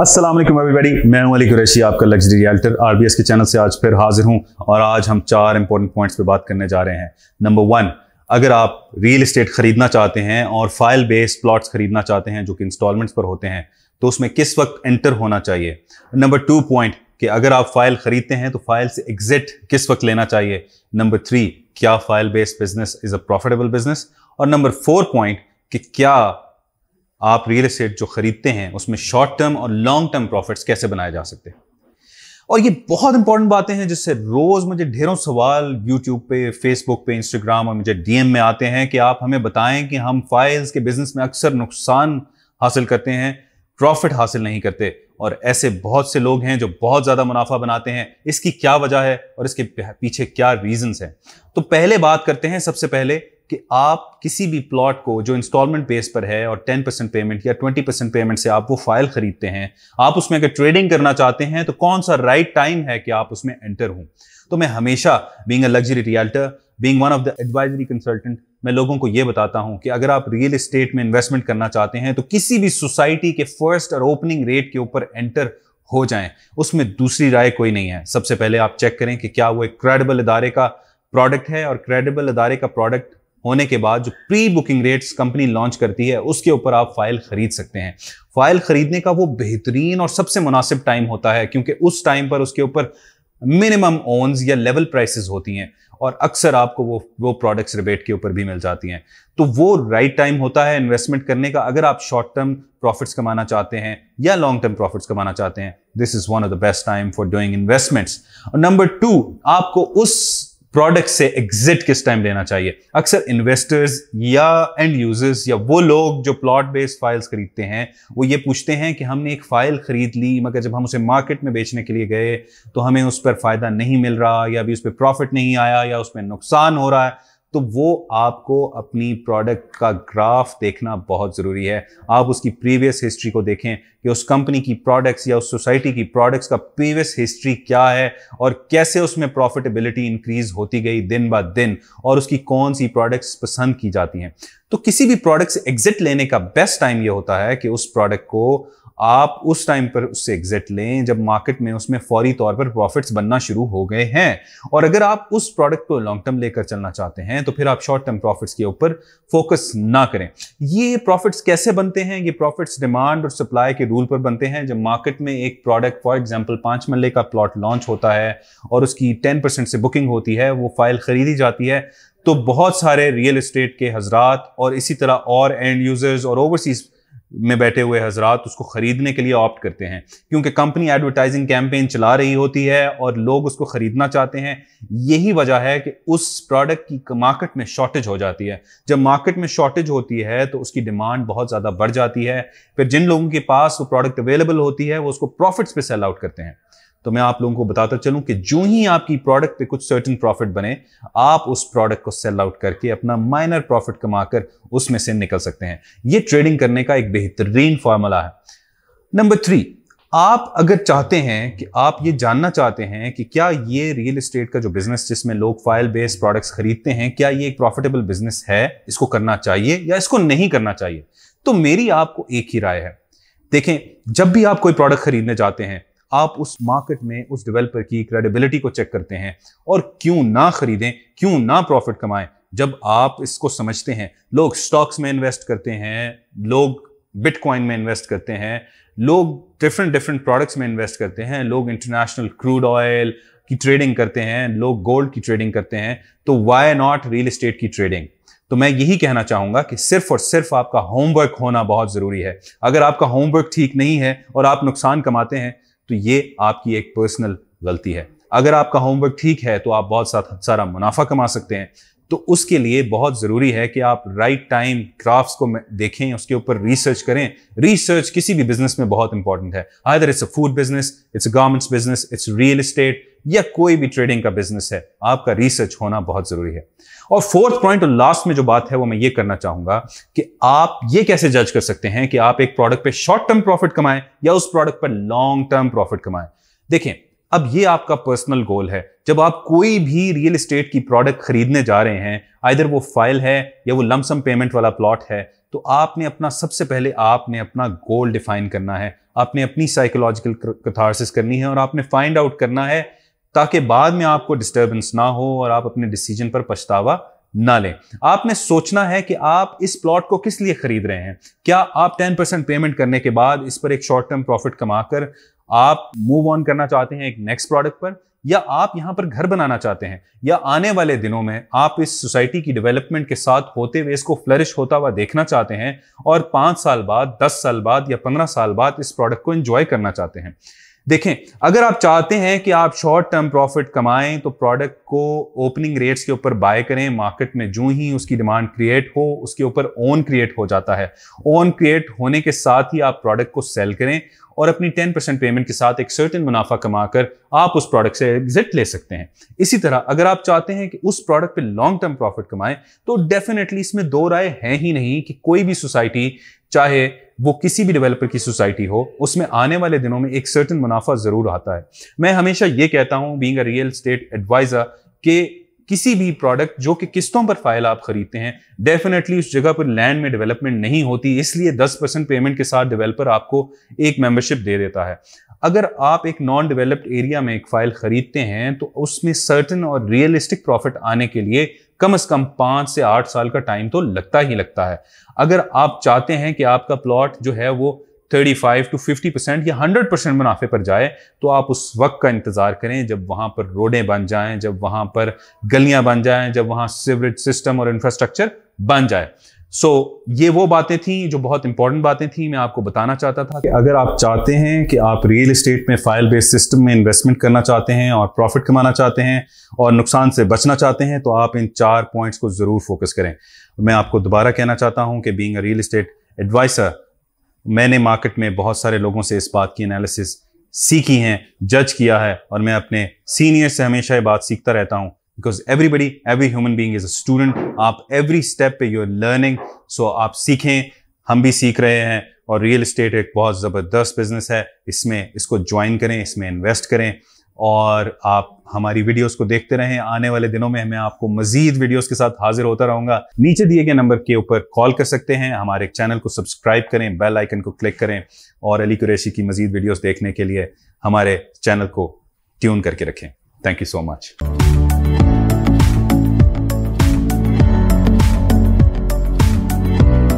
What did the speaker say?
Aslam everybody मैं हूं अली कुरैशी आपका लग्जरी रियल्टर आरबीएस के चैनल से आज फिर हाजिर हूं और आज हम चार इंपॉर्टेंट पॉइंट्स पे बात करने जा रहे हैं नंबर वन अगर आप रियल इस्टेट खरीदना चाहते हैं और फाइल बेस्ड प्लॉट्स खरीदना चाहते हैं जो कि इंस्टॉलमेंट्स पर होते हैं तो उसमें किस वक्त एंटर होना चाहिए नंबर टू पॉइंट कि अगर आप फाइल खरीदते हैं तो फाइल से एग्जिट किस वक्त लेना चाहिए नंबर थ्री क्या file based business is a profitable business और नंबर फोर पॉइंट कि क्या आप रियल इस्टेट जो खरीदते हैं उसमें शॉर्ट टर्म और लॉन्ग टर्म प्रॉफिट्स कैसे बनाए जा सकते हैं और ये बहुत इंपॉर्टेंट बातें हैं जिससे रोज मुझे ढेरों सवाल यूट्यूब पे फेसबुक पे इंस्टाग्राम और मुझे डीएम में आते हैं कि आप हमें बताएं कि हम फाइल्स के बिजनेस में अक्सर नुकसान हासिल करते हैं प्रॉफिट हासिल नहीं करते और ऐसे बहुत से लोग हैं जो बहुत ज़्यादा मुनाफा बनाते हैं इसकी क्या वजह है और इसके पीछे क्या रीजंस हैं तो पहले बात करते हैं सबसे पहले कि आप किसी भी प्लॉट को जो इंस्टॉलमेंट बेस पर है और 10 परसेंट पेमेंट या 20 परसेंट पेमेंट से आप वो फाइल खरीदते हैं आप उसमें अगर ट्रेडिंग करना चाहते हैं तो कौन सा राइट टाइम है कि आप उसमें एंटर हूं तो मैं हमेशा being a luxury realtor being one of the advisory consultant मैं लोगों को ये बताता हूं कि अगर आप रियल इस्टेट में इन्वेस्टमेंट करना चाहते हैं तो किसी भी सोसाइटी के फर्स्ट और ओपनिंग रेट के ऊपर एंटर हो जाएं उसमें दूसरी राय कोई नहीं है सबसे पहले आप चेक करें कि क्या वो एक क्रेडिबल इदारे का प्रोडक्ट है और क्रेडिबल इदारे का प्रोडक्ट होने के बाद जो pre booking rates company launch करती है उसके ऊपर आप फाइल खरीद सकते हैं फाइल खरीदने का वो बेहतरीन और सबसे मुनासिब टाइम होता है क्योंकि उस टाइम पर उसके ऊपर मिनिमम ओन्स या लेवल प्राइसेस होती हैं और अक्सर आपको वो वो प्रोडक्ट्स रिबेट के ऊपर भी मिल जाती हैं तो वो राइट टाइम होता है इन्वेस्टमेंट करने का अगर आप शॉर्ट टर्म प्रॉफिट्स कमाना चाहते हैं या लॉन्ग टर्म प्रॉफिट्स कमाना चाहते हैं this is one of the best time for doing investments number two आपको उस प्रोडक्ट से एग्जिट किस टाइम लेना चाहिए अक्सर इन्वेस्टर्स या एंड यूजर्स या वो लोग जो प्लॉट बेस्ड फाइल्स खरीदते हैं वो ये पूछते हैं कि हमने एक फाइल खरीद ली मगर जब हम उसे मार्केट में बेचने के लिए गए तो हमें उस पर फायदा नहीं मिल रहा या अभी उस पर प्रॉफिट नहीं आया या उस पर नुकसान हो रहा है तो वो आपको अपनी प्रोडक्ट का ग्राफ देखना बहुत ज़रूरी है आप उसकी प्रीवियस हिस्ट्री को देखें कि उस कंपनी की प्रोडक्ट्स या उस सोसाइटी की प्रोडक्ट्स का प्रीवियस हिस्ट्री क्या है और कैसे उसमें प्रॉफिटेबिलिटी इंक्रीज होती गई दिन बा दिन और उसकी कौन सी प्रोडक्ट्स पसंद की जाती हैं तो किसी भी प्रोडक्ट से एग्जिट लेने का बेस्ट टाइम ये होता है कि उस प्रोडक्ट को आप उस टाइम पर उससे एग्जिट लें जब मार्केट में उसमें फौरी तौर पर प्रॉफिट्स बनना शुरू हो गए हैं और अगर आप उस प्रोडक्ट को लॉन्ग टर्म लेकर चलना चाहते हैं तो फिर आप शॉर्ट टर्म प्रॉफिट्स के ऊपर फोकस ना करें ये प्रॉफिट्स कैसे बनते हैं ये प्रॉफिट्स डिमांड और सप्लाई के रूल पर बनते हैं जब मार्केट में एक प्रोडक्ट फॉर एग्जाम्पल पाँच मल्ले का प्लॉट लॉन्च होता है और उसकी टेन परसेंट से बुकिंग होती है वो फाइल खरीदी जाती है तो बहुत सारे रियल इस्टेट के हजरात और इसी तरह और एंड यूजर्स और ओवरसीज़ में बैठे हुए हजरात उसको ख़रीदने के लिए ऑप्ट करते हैं क्योंकि कंपनी एडवर्टाइजिंग कैंपेन चला रही होती है और लोग उसको ख़रीदना चाहते हैं यही वजह है कि उस प्रोडक्ट की मार्केट में शॉर्टेज हो जाती है जब मार्केट में शॉर्टेज होती है तो उसकी डिमांड बहुत ज़्यादा बढ़ जाती है फिर जिन लोगों के पास वो प्रोडक्ट अवेलेबल होती है वो उसको प्रॉफिट्स पे सेल आउट करते हैं तो मैं आप लोगों को बताता चलूं कि जो ही आपकी प्रोडक्ट पे कुछ सर्टन प्रॉफिट बने आप उस प्रोडक्ट को सेल आउट करके अपना माइनर प्रॉफिट कमाकर उसमें से निकल सकते हैं ये ट्रेडिंग करने का एक बेहतरीन फॉर्मूला है नंबर थ्री आप अगर चाहते हैं कि आप ये जानना चाहते हैं कि क्या ये रियल इस्टेट का जो बिजनेस जिसमें लोग फाइल बेस्ड प्रोडक्ट्स खरीदते हैं क्या ये एक प्रॉफिटेबल बिजनेस है इसको करना चाहिए या इसको नहीं करना चाहिए तो मेरी आपको एक ही राय है देखें जब भी आप कोई प्रोडक्ट खरीदने जाते हैं आप उस मार्केट में उस डेवलपर की क्रेडिबिलिटी को चेक करते हैं और क्यों ना खरीदें क्यों ना प्रॉफिट कमाएं जब आप इसको समझते हैं लोग स्टॉक्स में इन्वेस्ट करते हैं लोग बिटकॉइन में इन्वेस्ट करते हैं लोग डिफरेंट डिफरेंट प्रोडक्ट्स में इन्वेस्ट करते हैं लोग इंटरनेशनल क्रूड ऑयल की ट्रेडिंग करते हैं लोग गोल्ड की ट्रेडिंग करते हैं तो वाई नॉट रियल इस्टेट की ट्रेडिंग तो मैं यही कहना चाहूंगा कि सिर्फ और सिर्फ आपका होमवर्क होना बहुत जरूरी है अगर आपका होमवर्क ठीक नहीं है और आप नुकसान कमाते हैं तो ये आपकी एक पर्सनल गलती है अगर आपका होमवर्क ठीक है तो आप बहुत सारा मुनाफा कमा सकते हैं तो उसके लिए बहुत ज़रूरी है कि आप राइट टाइम क्राफ्ट को देखें उसके ऊपर रिसर्च करें रिसर्च किसी भी बिजनेस में बहुत इंपॉर्टेंट है whether it's a food business it's a business it's real estate या कोई भी ट्रेडिंग का बिजनेस है आपका रिसर्च होना बहुत ज़रूरी है और फोर्थ पॉइंट और लास्ट में जो बात है वो मैं ये करना चाहूंगा कि आप ये कैसे जज कर सकते हैं कि आप एक प्रोडक्ट पर शॉर्ट टर्म प्रॉफिट कमाएं या उस प्रोडक्ट पर लॉन्ग टर्म प्रॉफिट कमाएं देखें अब ये आपका पर्सनल गोल है जब आप कोई भी रियल इस्टेट की प्रोडक्ट खरीदने जा रहे हैं आइधर वो फाइल है या वो लमसम पेमेंट वाला प्लॉट है तो आपने अपना सबसे पहले आपने अपना गोल डिफाइन करना है आपने अपनी साइकोलॉजिकल कथारसिस करनी है और आपने फाइंड आउट करना है ताकि बाद में आपको डिस्टर्बेंस ना हो और आप अपने डिसीजन पर पछतावा ना लें आपने सोचना है कि आप इस प्लॉट को किस लिए खरीद रहे हैं क्या आप 10% पेमेंट करने के बाद इस पर एक शॉर्ट टर्म प्रॉफिट कमाकर आप मूव ऑन करना चाहते हैं एक नेक्स्ट प्रोडक्ट पर या आप यहां पर घर बनाना चाहते हैं या आने वाले दिनों में आप इस सोसाइटी की डेवलपमेंट के साथ होते हुए इसको फ्लरिश होता हुआ देखना चाहते हैं और पांच साल बाद दस साल बाद या पंद्रह साल बाद इस प्रोडक्ट को एंजॉय करना चाहते हैं देखें अगर आप चाहते हैं कि आप शॉर्ट टर्म प्रॉफिट कमाएं तो प्रोडक्ट को ओपनिंग रेट्स के ऊपर बाय करें मार्केट में जो ही उसकी डिमांड क्रिएट हो उसके ऊपर ओन क्रिएट हो जाता है ओन क्रिएट होने के साथ ही आप प्रोडक्ट को सेल करें और अपनी 10 परसेंट पेमेंट के साथ एक सर्टन मुनाफा कमाकर आप उस प्रोडक्ट से एग्जिट ले सकते हैं इसी तरह अगर आप चाहते हैं कि उस प्रोडक्ट पे लॉन्ग टर्म प्रॉफिट कमाएं तो डेफिनेटली इसमें दो राय है ही नहीं कि कोई भी सोसाइटी चाहे वो किसी भी डेवलपर की सोसाइटी हो उसमें आने वाले दिनों में एक सर्टन मुनाफा जरूर आता है मैं हमेशा ये कहता हूँ बींग रियल स्टेट एडवाइजर के किसी भी प्रोडक्ट जो कि किस्तों पर फाइल आप खरीदते हैं डेफिनेटली उस जगह पर लैंड में डेवलपमेंट नहीं होती इसलिए 10 परसेंट पेमेंट के साथ डेवलपर आपको एक मेंबरशिप दे देता है अगर आप एक नॉन डेवलप्ड एरिया में एक फाइल खरीदते हैं तो उसमें सर्टन और रियलिस्टिक प्रॉफिट आने के लिए कम से कम पाँच से आठ साल का टाइम तो लगता ही लगता है अगर आप चाहते हैं कि आपका प्लॉट जो है वो 35 टू 50 परसेंट या 100 परसेंट मुनाफे पर जाए तो आप उस वक्त का इंतज़ार करें जब वहाँ पर रोडें बन जाएं जब वहाँ पर गलियाँ बन जाएं जब वहाँ सीवरेज सिस्टम और इंफ्रास्ट्रक्चर बन जाए सो so, ये वो बातें थी जो बहुत इंपॉर्टेंट बातें थी मैं आपको बताना चाहता था कि अगर आप चाहते हैं कि आप रियल इस्टेट में फाइल बेस्ड सिस्टम में इन्वेस्टमेंट करना चाहते हैं और प्रॉफिट कमाना चाहते हैं और नुकसान से बचना चाहते हैं तो आप इन चार पॉइंट्स को ज़रूर फोकस करें मैं आपको दोबारा कहना चाहता हूँ कि बींग रियल इस्टेट एडवाइसर मैंने मार्केट में बहुत सारे लोगों से इस बात की एनालिसिस सीखी हैं जज किया है और मैं अपने सीनियर से हमेशा ये बात सीखता रहता हूँ because everybody every human being is a student आप एवरी स्टेप पे यूर लर्निंग सो आप सीखें हम भी सीख रहे हैं और रियल इस्टेट एक बहुत ज़बरदस्त बिजनेस है इसमें इसको ज्वाइन करें इसमें इन्वेस्ट करें और आप हमारी वीडियोस को देखते रहें आने वाले दिनों में मैं आपको मजीद वीडियोस के साथ हाजिर होता रहूंगा नीचे दिए गए नंबर के ऊपर कॉल कर सकते हैं हमारे चैनल को सब्सक्राइब करें बेल आइकन को क्लिक करें और अली कुरैशी की मजीद वीडियोस देखने के लिए हमारे चैनल को ट्यून करके रखें थैंक यू सो मच